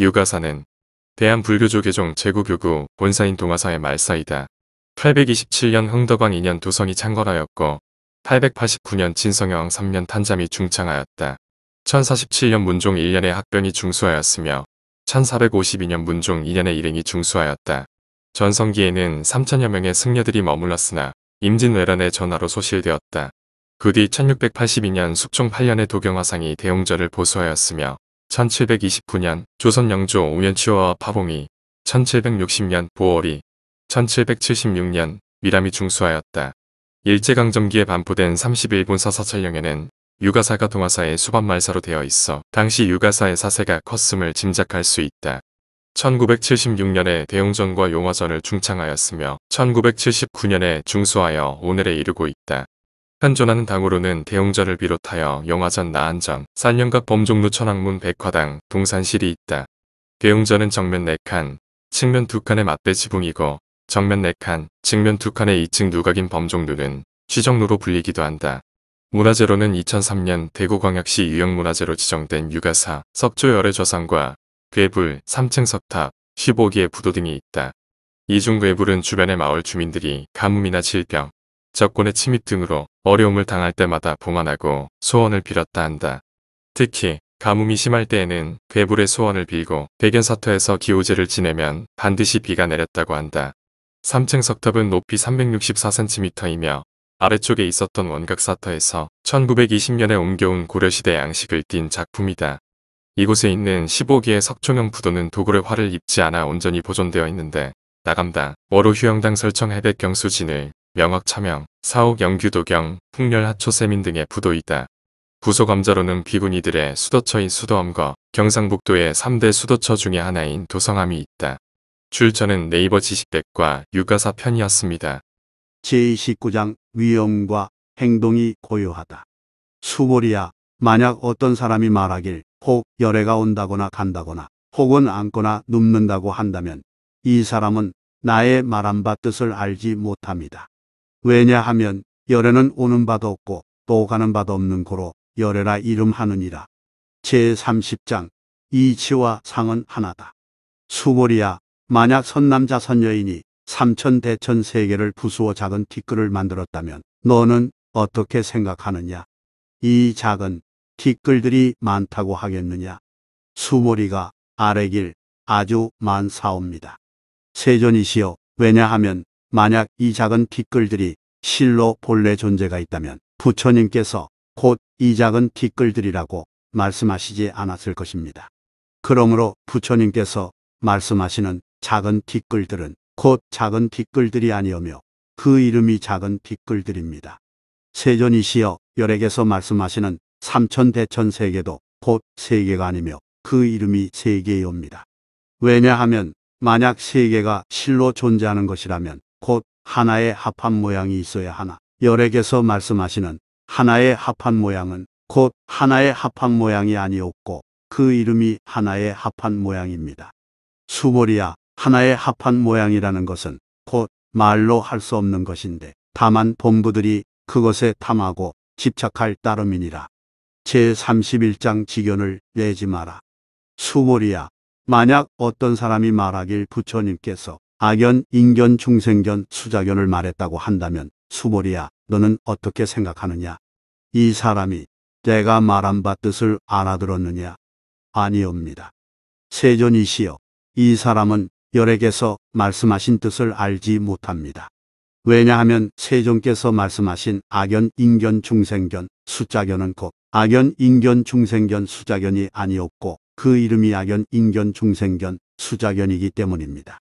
유가사는 대한불교조 계종제구교구 본사인 동화사의 말사이다. 827년 흥덕왕 2년 도성이 창건하였고 889년 진성여왕 3년 탄잠이 중창하였다. 1047년 문종 1년에 학변이 중수하였으며 1452년 문종 2년에 일행이 중수하였다. 전성기에는 3천여 명의 승려들이 머물렀으나 임진왜란의 전화로 소실되었다. 그 뒤 1682년 숙종 8년의 도경화상이 대웅절을 보수하였으며 1729년 조선 영조 5년 치0와 파봉이 1760년 보월이 1776년 미람이 중수하였다. 일제강점기에 반포된 31분 사사철령에는 유가사가 동화사의 수반말사로 되어 있어 당시 유가사의 사세가 컸음을 짐작할 수 있다. 1976년에 대웅전과 용화전을 중창하였으며 1979년에 중수하여 오늘에 이르고 있다. 현존하는 당으로는 대웅전을 비롯하여 영화전 나한정 산령각 범종루 천왕문 백화당, 동산실이 있다. 대웅전은 정면 4칸, 측면 2칸의 맞대 지붕이고 정면 4칸, 측면 2칸의 2층 누각인 범종루는 취정루로 불리기도 한다. 문화재로는 2003년 대구광역시 유형문화재로 지정된 유가사, 석조열의 저상과 괴불, 3층 석탑, 15기의 부도 등이 있다. 이중 괴불은 주변의 마을 주민들이 가뭄이나 질병, 적군의 침입 등으로 어려움을 당할 때마다 봉헌하고 소원을 빌었다 한다. 특히 가뭄이 심할 때에는 괴불의 소원을 빌고 백연사터에서 기호제를 지내면 반드시 비가 내렸다고 한다. 3층 석탑은 높이 364cm이며 아래쪽에 있었던 원각사터에서 1920년에 옮겨온 고려시대 양식을 띤 작품이다. 이곳에 있는 15기의 석조형 부도는 도굴의 활을 입지 않아 온전히 보존되어 있는데 나감다. 워로 휴영당 설청 해백 경수진을 명확차명 사옥 영규도경, 풍렬하초세민 등의 부도이다. 부소감자로는 비군이들의 수도처인 수도암과 경상북도의 3대 수도처 중의 하나인 도성함이 있다. 출처는 네이버 지식백과 유가사 편이었습니다. 제2 9장 위험과 행동이 고요하다. 수보리야 만약 어떤 사람이 말하길 혹 열애가 온다거나 간다거나 혹은 앉거나 눕는다고 한다면 이 사람은 나의 말한바 뜻을 알지 못합니다. 왜냐하면 열애는 오는 바도 없고 또 가는 바도 없는 고로 열애라 이름하느니라. 제30장 이치와 상은 하나다. 수몰이야 만약 선남자 선여인이 삼천 대천 세계를 부수어 작은 티끌을 만들었다면 너는 어떻게 생각하느냐? 이 작은 티끌들이 많다고 하겠느냐? 수몰이가 아래길 아주 많사옵니다. 세존이시여 왜냐하면 만약 이 작은 티끌들이 실로 본래 존재가 있다면 부처님께서 곧 이 작은 티끌들이라고 말씀하시지 않았을 것입니다. 그러므로 부처님께서 말씀하시는 작은 티끌들은 곧 작은 티끌들이 아니오며 그 이름이 작은 티끌들입니다. 세존이시여 열액에서 말씀하시는 삼천대천 세계도 곧 세계가 아니며 그 이름이 세계이옵니다. 왜냐하면 만약 세계가 실로 존재하는 것이라면 곧 하나의 합한 모양이 있어야 하나. 열액에서 말씀하시는 하나의 합한 모양은 곧 하나의 합한 모양이 아니었고 그 이름이 하나의 합한 모양입니다. 수몰이야 하나의 합한 모양이라는 것은 곧 말로 할 수 없는 것인데 다만 본부들이 그것에 탐하고 집착할 따름이니라. 제31장 직연을 내지 마라. 수몰이야 만약 어떤 사람이 말하길 부처님께서 악연, 인견, 중생견, 수자견을 말했다고 한다면 수보리야 너는 어떻게 생각하느냐? 이 사람이 내가 말한 바 뜻을 알아들었느냐? 아니옵니다. 세존이시여 이 사람은 열에게서 말씀하신 뜻을 알지 못합니다. 왜냐하면 세존께서 말씀하신 악연, 인견, 중생견, 수자견은 곧 악연, 인견, 중생견, 수자견이 아니었고 그 이름이 악연, 인견, 중생견, 수자견이기 때문입니다.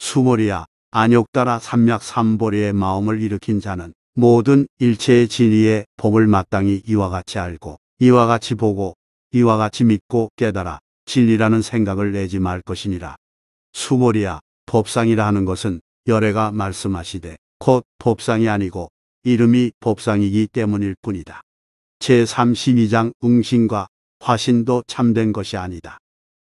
수모리아, 안욕 따라 삼약 삼보리의 마음을 일으킨 자는 모든 일체의 진리의 법을 마땅히 이와 같이 알고 이와 같이 보고 이와 같이 믿고 깨달아 진리라는 생각을 내지 말 것이니라. 수모리아, 법상이라 하는 것은 열애가 말씀하시되 곧 법상이 아니고 이름이 법상이기 때문일 뿐이다. 제32장 응신과 화신도 참된 것이 아니다.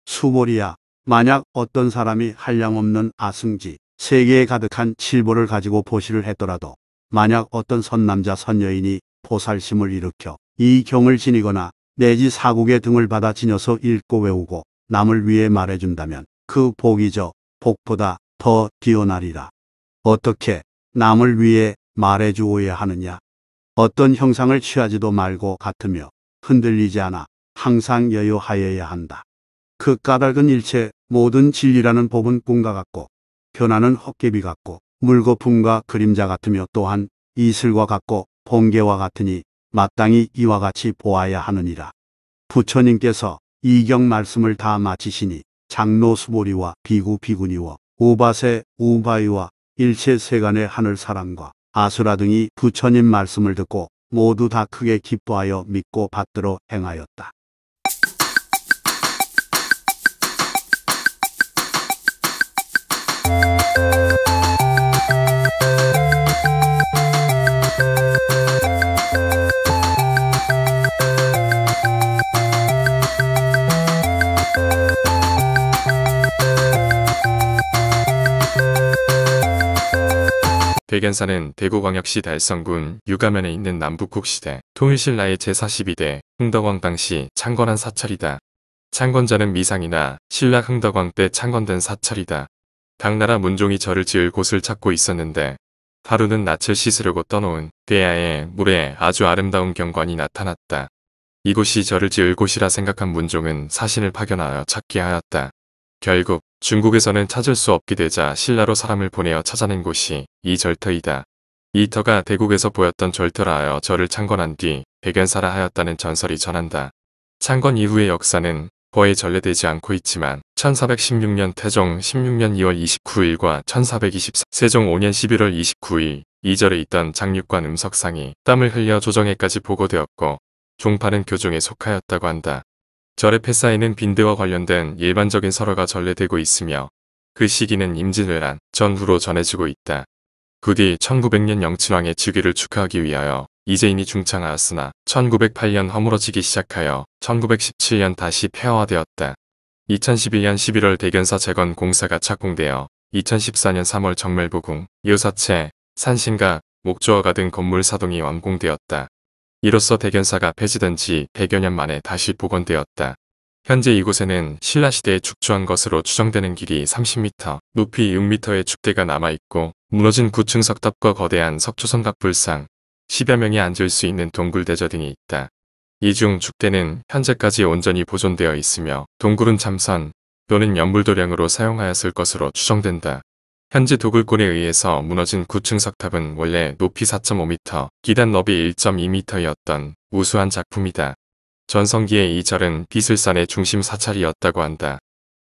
수모리아 만약 어떤 사람이 한량없는 아승지, 세계에 가득한 칠보를 가지고 보시를 했더라도 만약 어떤 선남자 선여인이 보살심을 일으켜 이 경을 지니거나 내지 사국의 등을 받아 지녀서 읽고 외우고 남을 위해 말해준다면 그 복이죠. 복보다 더 뛰어나리라. 어떻게 남을 위해 말해주어야 하느냐. 어떤 형상을 취하지도 말고 같으며 흔들리지 않아 항상 여유하여야 한다. 그 까닭은 일체 모든 진리라는 법은 꿈과 같고 변화는 헛개비 같고 물거품과 그림자 같으며 또한 이슬과 같고 번개와 같으니 마땅히 이와 같이 보아야 하느니라. 부처님께서 이경 말씀을 다 마치시니 장로수보리와 비구비구니와 오바세 우바이와 일체 세간의 하늘 사람과 아수라 등이 부처님 말씀을 듣고 모두 다 크게 기뻐하여 믿고 받들어 행하였다. 백연사는 대구광역시 달성군 유가면에 있는 남북국시대 통일신라의 제42대 흥덕왕 당시 창건한 사찰이다. 창건자는 미상이나 신라 흥덕왕 때 창건된 사찰이다. 당나라 문종이 절을 지을 곳을 찾고 있었는데 하루는 낯을 씻으려고 떠놓은 대야의 물에 아주 아름다운 경관이 나타났다. 이곳이 절을 지을 곳이라 생각한 문종은 사신을 파견하여 찾게 하였다. 결국 중국에서는 찾을 수 없게 되자 신라로 사람을 보내어 찾아낸 곳이 이 절터이다. 이 터가 대국에서 보였던 절터라 하여 절을 창건한 뒤 백연사라 하였다는 전설이 전한다. 창건 이후의 역사는 거의 전래되지 않고 있지만 1416년 태종 16년 2월 29일과 1424 세종 5년 11월 29일 이절에 있던 장육관 음석상이 땀을 흘려 조정에까지 보고되었고 종파는 교종에 속하였다고 한다. 절의 폐사에는 빈대와 관련된 일반적인 설화가 전래되고 있으며 그 시기는 임진왜란 전후로 전해지고 있다. 부디 1900년 영친왕의 즉위를 축하하기 위하여 이재인이 중창하였으나 1908년 허물어지기 시작하여 1917년 다시 폐화되었다 2011년 11월 대견사 재건 공사가 착공되어 2014년 3월 정멸 e 부궁이사채 산신가, 목조화가 등 건물 사동이 완공되었다. 이로써 대견사가 폐지된 지 100여 년 만에 다시 복원되었다. 현재 이곳에는 신라시대에 축조한 것으로 추정되는 길이 30m, 높이 6m의 축대가 남아있고 무너진 9층 석탑과 거대한 석조선각 불상, 10여 명이 앉을 수 있는 동굴 대저 등이 있다. 이중 죽대는 현재까지 온전히 보존되어 있으며 동굴은 참선 또는 연물도량으로 사용하였을 것으로 추정된다. 현재 도굴골에 의해서 무너진 9층 석탑은 원래 높이 4.5m, 기단 너비 1 2 m 였던 우수한 작품이다. 전성기의 이 절은 비술산의 중심 사찰이었다고 한다.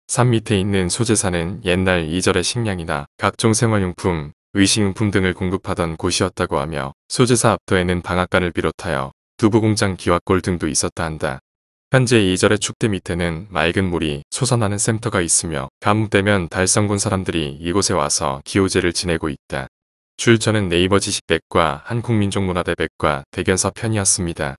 산 밑에 있는 소재산은 옛날 이절의 식량이나 각종 생활용품, 의식용품 등을 공급하던 곳이었다고 하며 소재사 앞터에는 방앗간을 비롯하여 두부공장 기와골 등도 있었다 한다. 현재 이절의 축대 밑에는 맑은 물이 솟아나는 센터가 있으며 가뭄되면 달성군 사람들이 이곳에 와서 기호제를 지내고 있다. 출처는 네이버 지식백과 한국민족문화대백과 대견서 편이었습니다.